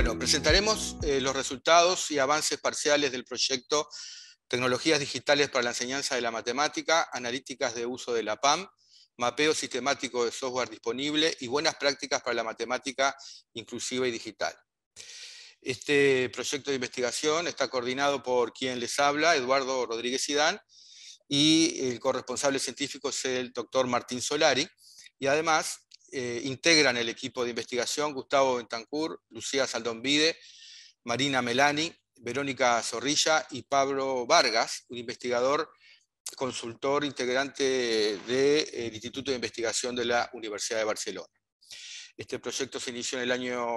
Bueno, presentaremos eh, los resultados y avances parciales del proyecto Tecnologías Digitales para la Enseñanza de la Matemática, Analíticas de Uso de la PAM, Mapeo Sistemático de Software Disponible y Buenas Prácticas para la Matemática Inclusiva y Digital. Este proyecto de investigación está coordinado por quien les habla, Eduardo Rodríguez Sidán, y el corresponsable científico es el doctor Martín Solari, y además eh, integran el equipo de investigación Gustavo Bentancur, Lucía Saldonvide, Marina Melani, Verónica Zorrilla y Pablo Vargas, un investigador consultor integrante del eh, Instituto de Investigación de la Universidad de Barcelona. Este proyecto se inició en el año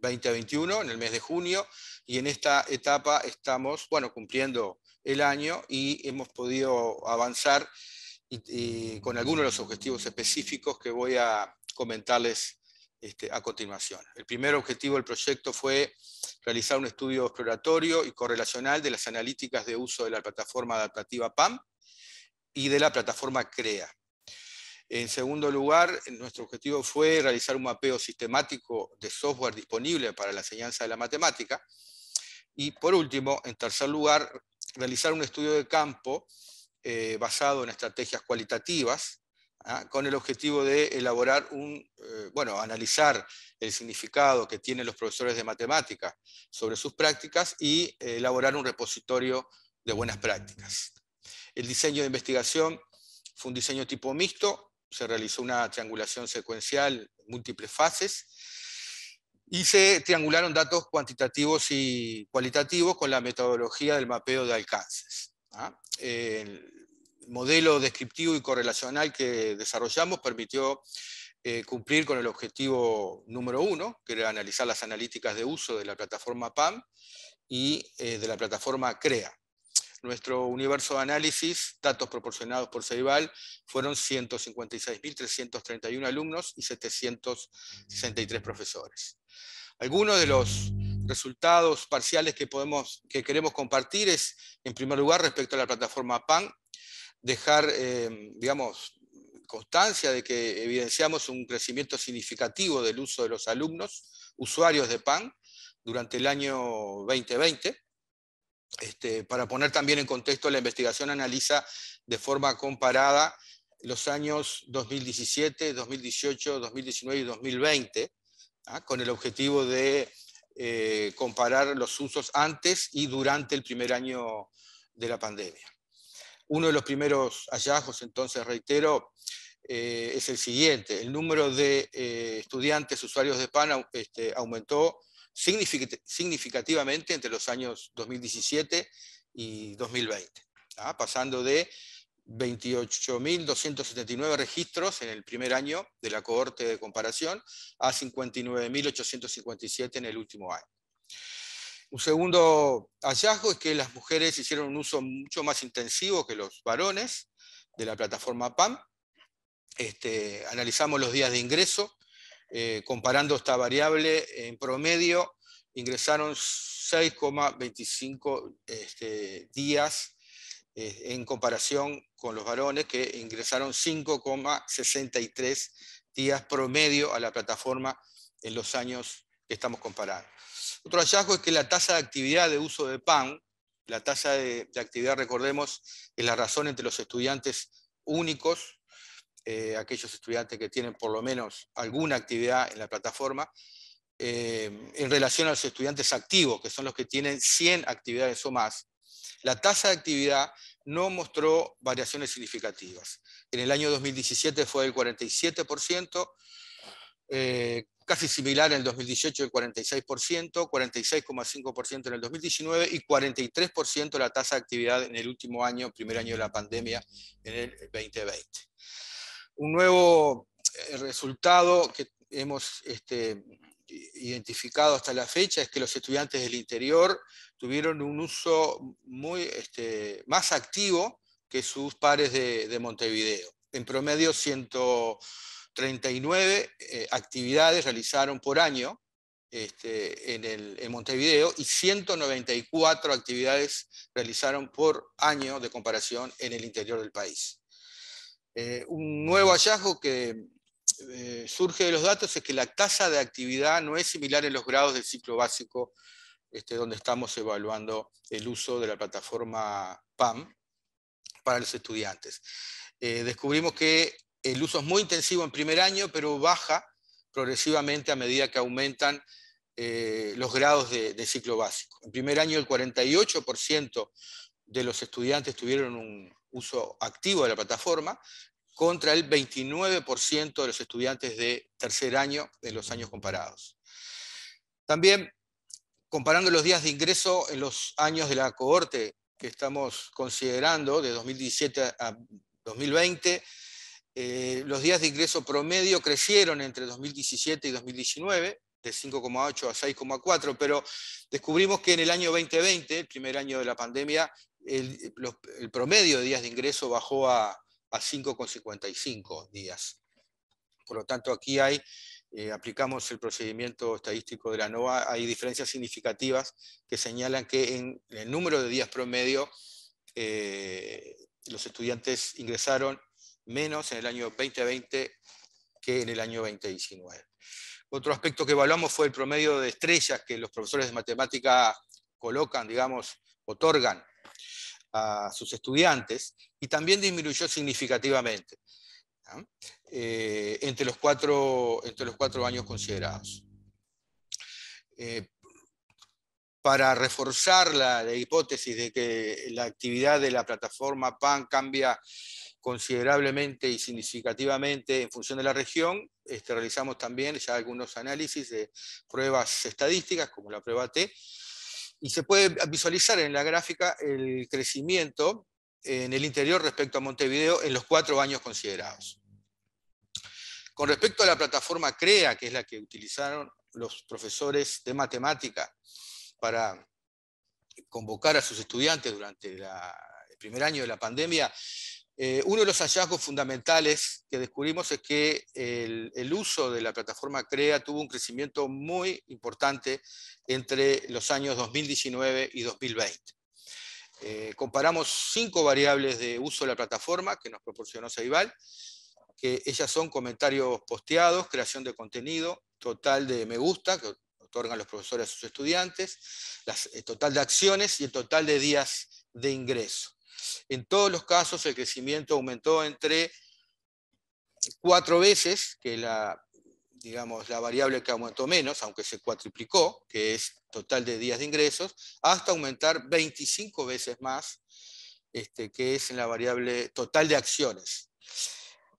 2021, en el mes de junio, y en esta etapa estamos, bueno, cumpliendo el año y hemos podido avanzar con algunos de los objetivos específicos que voy a comentarles este, a continuación. El primer objetivo del proyecto fue realizar un estudio exploratorio y correlacional de las analíticas de uso de la plataforma adaptativa PAM y de la plataforma CREA. En segundo lugar, nuestro objetivo fue realizar un mapeo sistemático de software disponible para la enseñanza de la matemática. Y por último, en tercer lugar, realizar un estudio de campo eh, basado en estrategias cualitativas, ¿ah? con el objetivo de elaborar un, eh, analizar el significado que tienen los profesores de matemáticas sobre sus prácticas y eh, elaborar un repositorio de buenas prácticas. El diseño de investigación fue un diseño tipo mixto, se realizó una triangulación secuencial, múltiples fases, y se triangularon datos cuantitativos y cualitativos con la metodología del mapeo de alcances. ¿Ah? El modelo descriptivo y correlacional que desarrollamos permitió eh, cumplir con el objetivo número uno, que era analizar las analíticas de uso de la plataforma PAM y eh, de la plataforma CREA. Nuestro universo de análisis, datos proporcionados por Ceibal, fueron 156.331 alumnos y 763 profesores. Algunos de los resultados parciales que, podemos, que queremos compartir es, en primer lugar, respecto a la plataforma PAN, dejar, em, digamos, constancia de que evidenciamos un crecimiento significativo del uso de los alumnos, usuarios de PAN, durante el año 2020. Este, para poner también en contexto, la investigación analiza de forma comparada los años 2017, 2018, 2019 y 2020, ¿ah? con el objetivo de eh, comparar los usos antes y durante el primer año de la pandemia. Uno de los primeros hallazgos, entonces, reitero, eh, es el siguiente. El número de eh, estudiantes usuarios de PAN este, aumentó significativamente entre los años 2017 y 2020, ¿ah? pasando de 28.279 registros en el primer año de la cohorte de comparación a 59.857 en el último año. Un segundo hallazgo es que las mujeres hicieron un uso mucho más intensivo que los varones de la plataforma PAM. Este, analizamos los días de ingreso, eh, comparando esta variable, en promedio ingresaron 6,25 este, días eh, en comparación con los varones que ingresaron 5,63 días promedio a la plataforma en los años que estamos comparando. Otro hallazgo es que la tasa de actividad de uso de PAN, la tasa de, actividad, recordemos, es la razón entre los estudiantes únicos, eh, aquellos estudiantes que tienen por lo menos alguna actividad en la plataforma, eh, en relación a los estudiantes activos, que son los que tienen 100 actividades o más, la tasa de actividad no mostró variaciones significativas. En el año 2017 fue del 47%, eh, casi similar en el 2018 el 46%, 46,5% en el 2019 y 43% la tasa de actividad en el último año, primer año de la pandemia, en el 2020. Un nuevo eh, resultado que hemos este, identificado hasta la fecha es que los estudiantes del interior tuvieron un uso muy, este, más activo que sus pares de, Montevideo. En promedio, 139 eh, actividades realizaron por año este, en, el, Montevideo y 194 actividades realizaron por año de comparación en el interior del país. Eh, un nuevo hallazgo que eh, surge de los datos es que la tasa de actividad no es similar en los grados del ciclo básico este, donde estamos evaluando el uso de la plataforma PAM para los estudiantes. Eh, descubrimos que el uso es muy intensivo en primer año, pero baja progresivamente a medida que aumentan eh, los grados de, de, ciclo básico. En primer año el 48% de los estudiantes tuvieron un uso activo de la plataforma, contra el 29% de los estudiantes de tercer año en los años comparados. También, comparando los días de ingreso en los años de la cohorte que estamos considerando, de 2017 a 2020, eh, los días de ingreso promedio crecieron entre 2017 y 2019, de 5,8 a 6,4, pero descubrimos que en el año 2020, el primer año de la pandemia, el promedio de días de ingreso bajó a a 5,55 días. Por lo tanto, aquí hay, eh, aplicamos el procedimiento estadístico de la NOA, hay diferencias significativas que señalan que en el número de días promedio eh, los estudiantes ingresaron menos en el año 2020 que en el año 2019. Otro aspecto que evaluamos fue el promedio de estrellas que los profesores de matemática colocan, digamos, otorgan a sus estudiantes y también disminuyó significativamente eh, entre, los cuatro, entre los años considerados. Eh, para reforzar la, hipótesis de que la actividad de la plataforma PAN cambia considerablemente y significativamente en función de la región, este, realizamos también ya algunos análisis de pruebas estadísticas, como la prueba T, y se puede visualizar en la gráfica el crecimiento en el interior respecto a Montevideo en los cuatro años considerados. Con respecto a la plataforma CREA, que es la que utilizaron los profesores de matemática para convocar a sus estudiantes durante el primer año de la pandemia, eh, uno de los hallazgos fundamentales que descubrimos es que el, uso de la plataforma CREA tuvo un crecimiento muy importante entre los años 2019 y 2020. Eh, comparamos cinco variables de uso de la plataforma que nos proporcionó Ceibal, que ellas son comentarios posteados, creación de contenido, total de me gusta, que otorgan los profesores a sus estudiantes, el eh, total de acciones y el total de días de ingreso. En todos los casos el crecimiento aumentó entre cuatro veces, que la, digamos, la variable que aumentó menos, aunque se cuatriplicó, que es total de días de ingresos, hasta aumentar 25 veces más, este, que es en la variable total de acciones.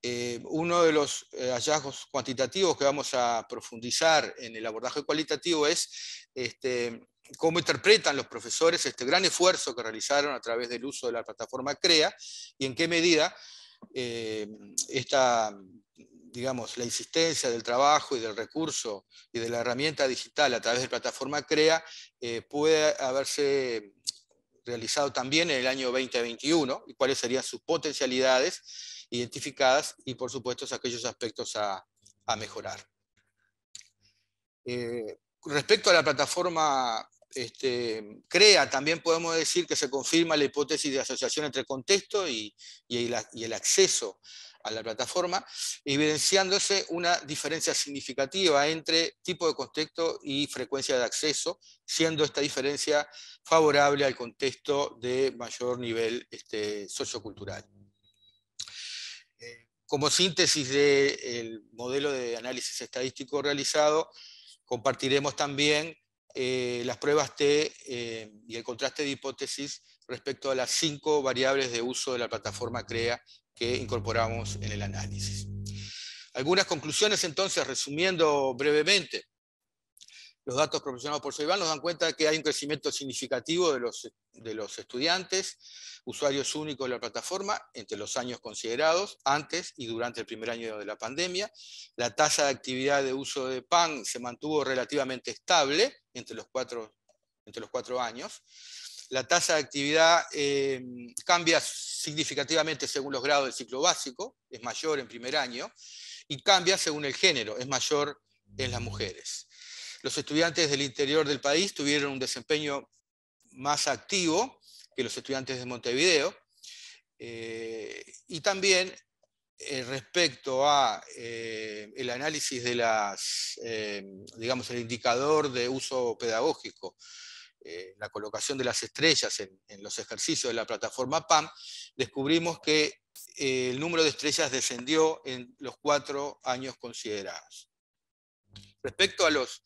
Eh, uno de los eh, hallazgos cuantitativos que vamos a profundizar en el abordaje cualitativo es este, cómo interpretan los profesores este gran esfuerzo que realizaron a través del uso de la plataforma CREA y en qué medida eh, esta, digamos, la insistencia del trabajo y del recurso y de la herramienta digital a través de la plataforma CREA eh, puede haberse realizado también en el año 2021 y cuáles serían sus potencialidades identificadas y por supuesto aquellos aspectos a, mejorar. Eh, Respecto a la plataforma este, CREA, también podemos decir que se confirma la hipótesis de asociación entre contexto y, el, acceso a la plataforma, evidenciándose una diferencia significativa entre tipo de contexto y frecuencia de acceso, siendo esta diferencia favorable al contexto de mayor nivel este, sociocultural. Eh, como síntesis del modelo de análisis estadístico realizado, Compartiremos también eh, las pruebas T eh, y el contraste de hipótesis respecto a las cinco variables de uso de la plataforma CREA que incorporamos en el análisis. Algunas conclusiones entonces, resumiendo brevemente los datos proporcionados por Soibán nos dan cuenta que hay un crecimiento significativo de los, estudiantes, usuarios únicos de la plataforma, entre los años considerados, antes y durante el primer año de la pandemia. La tasa de actividad de uso de PAN se mantuvo relativamente estable entre los cuatro, años. La tasa de actividad eh, cambia significativamente según los grados del ciclo básico, es mayor en primer año, y cambia según el género, es mayor en las mujeres. Los estudiantes del interior del país tuvieron un desempeño más activo que los estudiantes de Montevideo. Eh, y también eh, respecto a eh, el análisis de las, digamos, el indicador de uso pedagógico, la colocación de las estrellas en, en, los ejercicios de la plataforma PAM, descubrimos que el número de estrellas descendió en los cuatro años considerados. Respecto a los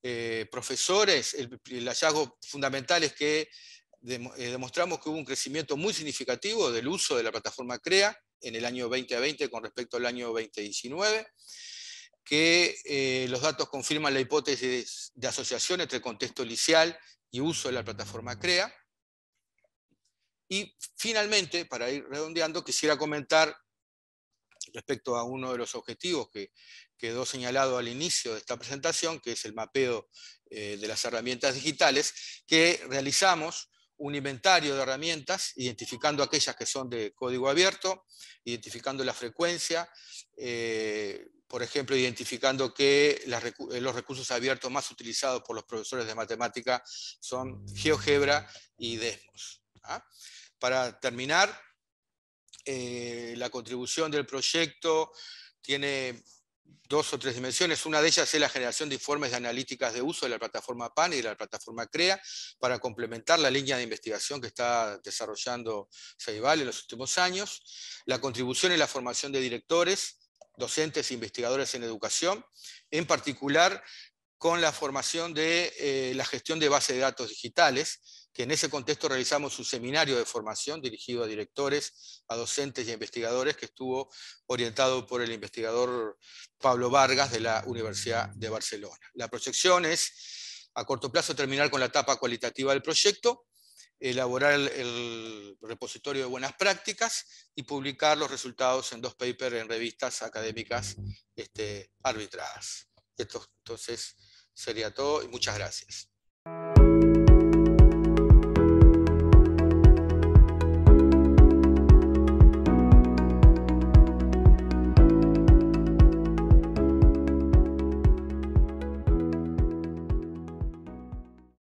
eh, profesores, el, hallazgo fundamental es que eh, demostramos que hubo un crecimiento muy significativo del uso de la plataforma CREA en el año 2020 con respecto al año 2019, que eh, los datos confirman la hipótesis de, asociación entre contexto licial y uso de la plataforma CREA. Y finalmente, para ir redondeando, quisiera comentar respecto a uno de los objetivos que quedó señalado al inicio de esta presentación, que es el mapeo eh, de las herramientas digitales, que realizamos un inventario de herramientas, identificando aquellas que son de código abierto, identificando la frecuencia, eh, por ejemplo, identificando que eh, los recursos abiertos más utilizados por los profesores de matemática son GeoGebra y Desmos. ¿ah? Para terminar, la contribución del proyecto tiene dos o tres dimensiones. Una de ellas es la generación de informes de analíticas de uso de la plataforma PAN y de la plataforma CREA para complementar la línea de investigación que está desarrollando Ceibal en los últimos años. La contribución en la formación de directores, docentes e investigadores en educación, en particular con la formación de eh, la gestión de bases de datos digitales, en ese contexto realizamos un seminario de formación dirigido a directores, a docentes y a investigadores, que estuvo orientado por el investigador Pablo Vargas de la Universidad de Barcelona. La proyección es, a corto plazo, terminar con la etapa cualitativa del proyecto, elaborar el, repositorio de buenas prácticas y publicar los resultados en dos papers en revistas académicas este, arbitradas. Esto entonces sería todo y muchas gracias.